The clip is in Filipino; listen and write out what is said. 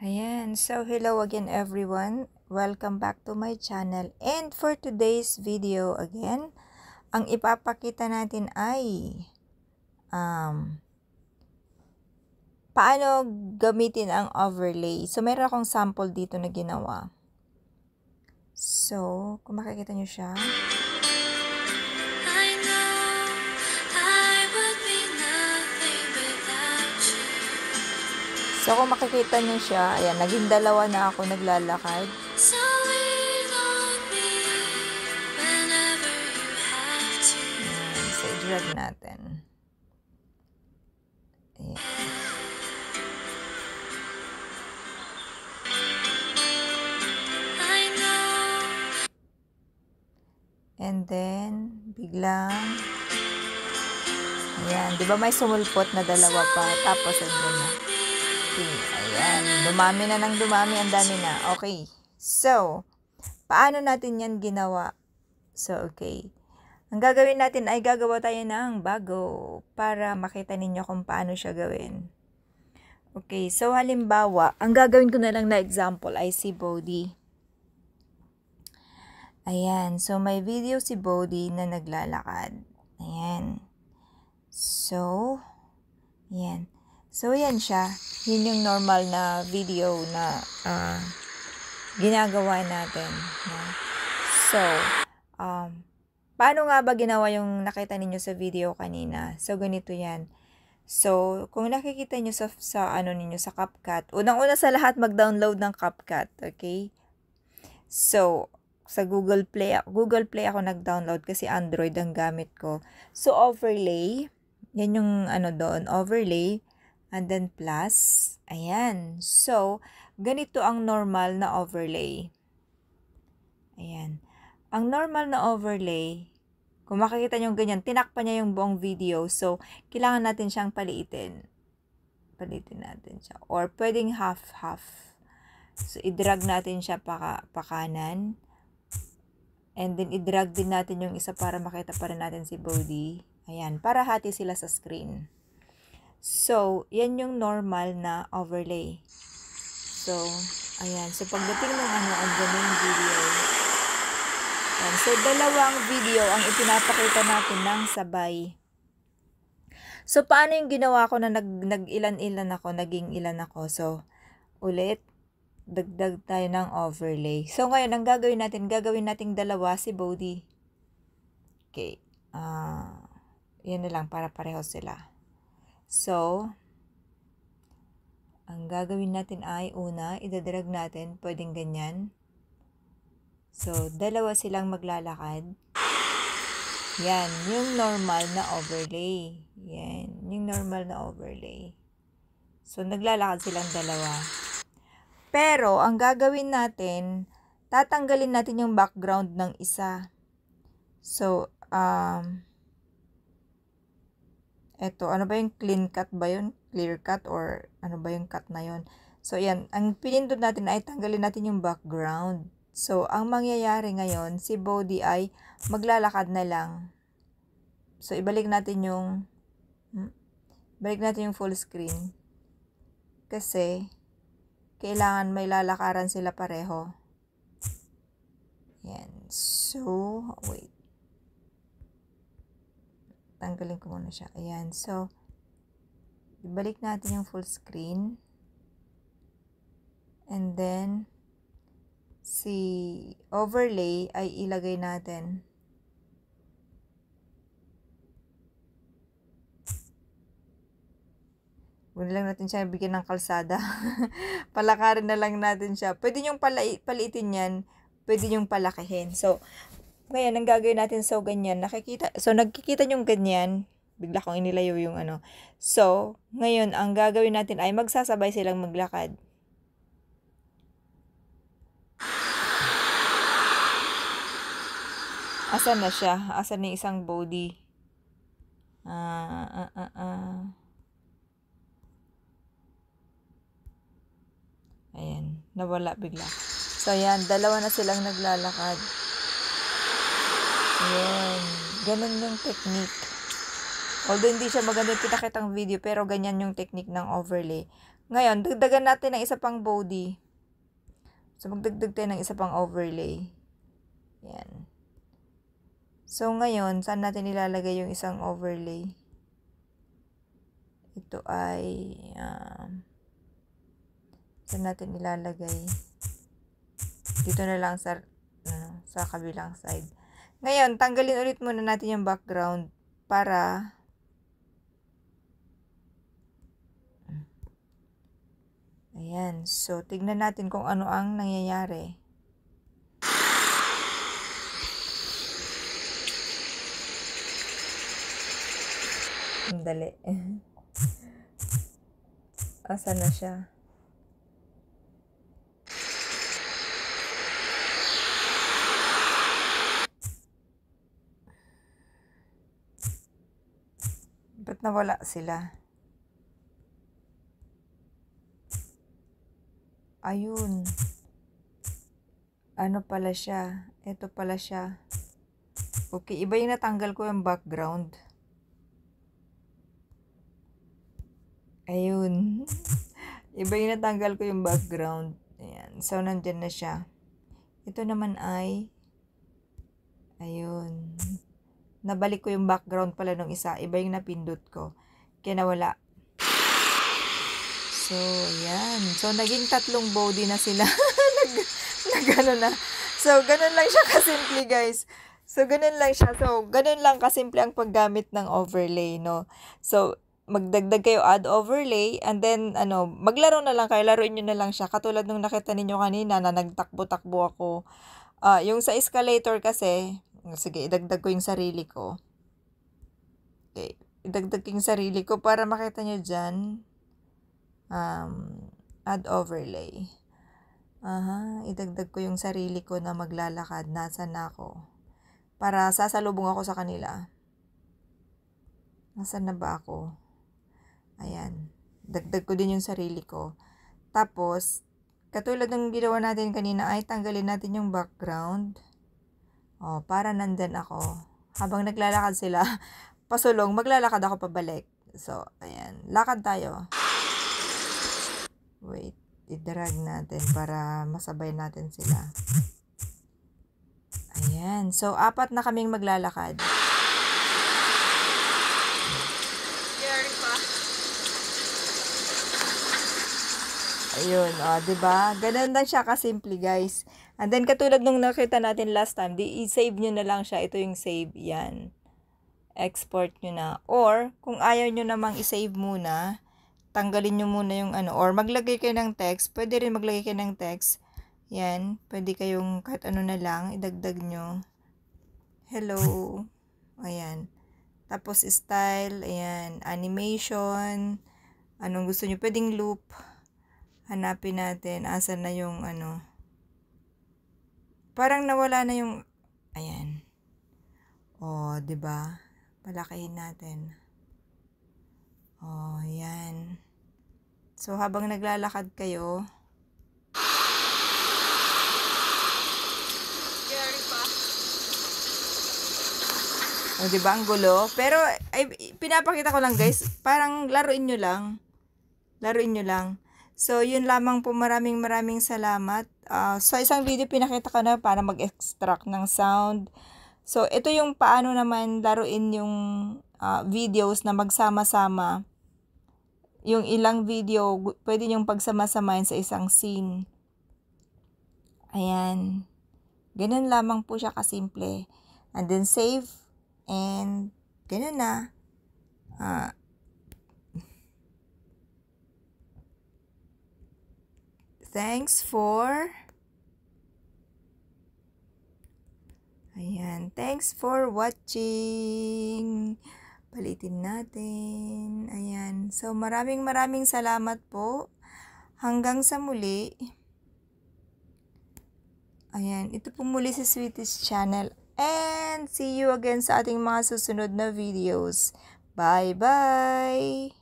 Ayan, so hello again everyone. Welcome back to my channel. And for today's video again, ang ipapakita natin ay um, paano gamitin ang overlay. So, meron akong sample dito na ginawa. So, kung makikita nyo siya. So, kung makikita niyo siya, ayan, naging dalawa na ako naglalakad. Ayan, so, drag natin. Ayan. And then, biglang, ayan, di ba may sumulpot na dalawa pa, tapos, ayan na natin. Ayan, dumami na ng dumami, ang dami na. Okay, so, paano natin yan ginawa? So, okay. Ang gagawin natin ay gagawa tayo ng bago para makita ninyo kung paano siya gawin. Okay, so halimbawa, ang gagawin ko na lang na example ay si Bodhi. Ayan, so may video si Bodhi na naglalakad. Ayan. So, ayan. So, yan siya. Yun yung normal na video na uh, ginagawa natin. No? So, um, paano nga ba ginawa yung nakita ninyo sa video kanina? So, ganito yan. So, kung nakikita nyo sa, sa ano ninyo, sa CapCut, unang-una sa lahat mag-download ng CapCut, okay? So, sa Google Play, Google Play ako nag-download kasi Android ang gamit ko. So, overlay, yan yung ano doon, overlay and then plus. Ayan. So, ganito ang normal na overlay. Ayan. Ang normal na overlay, kung makikita nyo ganyan, tinakpan niya yung buong video. So, kailangan natin siyang paliitin. Paliitin natin siya. Or pwedeng half-half. So, idrag natin siya pa, pa kanan. And then, idrag din natin yung isa para makita pa rin natin si Bodhi. Ayan, para hati sila sa screen. So, yan yung normal na overlay. So, ayan. So, pagdating ng ano, ang ganun video. Ayan. So, dalawang video ang ipinapakita natin ng sabay. So, paano yung ginawa ko na nag, nag ilan ilan ako, naging ilan ako. So, ulit, dagdag tayo ng overlay. So, ngayon, ang gagawin natin, gagawin nating dalawa si Bodhi. Okay. Ah, uh, yan na lang para pareho sila. So, ang gagawin natin ay una, idadrag natin, pwedeng ganyan. So, dalawa silang maglalakad. Yan, yung normal na overlay. Yan, yung normal na overlay. So, naglalakad silang dalawa. Pero, ang gagawin natin, tatanggalin natin yung background ng isa. So, um, eto, ano ba yung clean cut ba yun? Clear cut or ano ba yung cut na yun? So, yan. Ang pinindot natin ay tanggalin natin yung background. So, ang mangyayari ngayon, si body ay maglalakad na lang. So, ibalik natin yung hmm, balik natin yung full screen. Kasi, kailangan may lalakaran sila pareho. Yan. So, wait tanggalin ko muna siya. Ayan. So, ibalik natin yung full screen. And then, si overlay ay ilagay natin. Huwag lang natin siya bigyan ng kalsada. Palakarin na lang natin siya. Pwede niyong pala paliitin yan. Pwede niyong palakihin. So, ngayon, ang gagawin natin so ganyan, nakikita, so nagkikita yung ganyan, bigla kong inilayo yung ano. So, ngayon, ang gagawin natin ay magsasabay silang maglakad. Asan na siya? Asan na isang body? Ah, ah, ah, ah. Ayan, nawala bigla. So, ayan, dalawa na silang naglalakad. Yun. Ganun yung technique. Although hindi siya maganda kita kitang video, pero ganyan yung technique ng overlay. Ngayon, dagdagan natin ng isa pang body. So, magdagdag tayo ng isa pang overlay. Yan. So, ngayon, saan natin ilalagay yung isang overlay? Ito ay, um, saan natin ilalagay? Dito na lang sa, uh, sa kabilang side. Ngayon, tanggalin ulit muna natin yung background para Ayan. So, tignan natin kung ano ang nangyayari. Ang dali. Asa na siya? Ba't nawala sila? Ayun. Ano pala siya? Ito pala siya. Okay, iba yung natanggal ko yung background. Ayun. Iba yung natanggal ko yung background. Ayan. So, nandyan na siya. Ito naman ay... Ayun. Nabalik ko yung background pala nung isa. Iba yung napindot ko. Kaya nawala. So, ayan. So, naging tatlong body na sila. nag, nag ano na. So, ganun lang siya kasimple, guys. So, ganun lang siya. So, ganun lang kasimple ang paggamit ng overlay, no? So, magdagdag kayo add overlay and then ano maglaro na lang kayo laruin niyo na lang siya katulad nung nakita ninyo kanina na nagtakbo-takbo ako uh, yung sa escalator kasi Ah, sige, idagdag ko yung sarili ko. Okay. Idagdag ko yung sarili ko para makita nyo dyan. Um, add overlay. Aha, idagdag ko yung sarili ko na maglalakad. Nasaan ako? Para sasalubong ako sa kanila. Nasaan na ba ako? Ayan. Dagdag ko din yung sarili ko. Tapos, katulad ng ginawa natin kanina ay tanggalin natin yung background. Oh, para nandan ako. Habang naglalakad sila, pasulong, maglalakad ako pabalik. So, ayan. Lakad tayo. Wait. Idrag natin para masabay natin sila. Ayan. So, apat na kaming maglalakad. Ayun, o, oh, ba diba? Ganun lang siya kasimple, guys. And then, katulad nung nakita natin last time, di i-save nyo na lang siya. Ito yung save, yan. Export nyo na. Or, kung ayaw nyo namang i-save muna, tanggalin nyo muna yung ano. Or, maglagay kayo ng text. Pwede rin maglagay kayo ng text. Yan. Pwede kayong kahit ano na lang, idagdag nyo. Hello. Ayan. Tapos, style. Ayan. Animation. Anong gusto nyo? Pwedeng loop hanapin natin asan na yung ano. Parang nawala na yung ayan. Oh, 'di ba? Palakihin natin. Oh, yan So habang naglalakad kayo, O, oh, di ba? Ang gulo. Pero, ay, pinapakita ko lang, guys. Parang laruin nyo lang. Laruin nyo lang. So, yun lamang po. Maraming maraming salamat. Uh, ah, so, isang video pinakita ko na para mag-extract ng sound. So, ito yung paano naman laruin yung uh, videos na magsama-sama. Yung ilang video, pwede yung pagsama-samahin sa isang scene. Ayan. Ganun lamang po siya kasimple. And then save. And ganun na. Uh, Thanks for Ayan. Thanks for watching. Palitin natin. Ayan. So, maraming maraming salamat po. Hanggang sa muli. Ayan. Ito po muli si sweetest channel. And see you again sa ating mga susunod na videos. Bye-bye!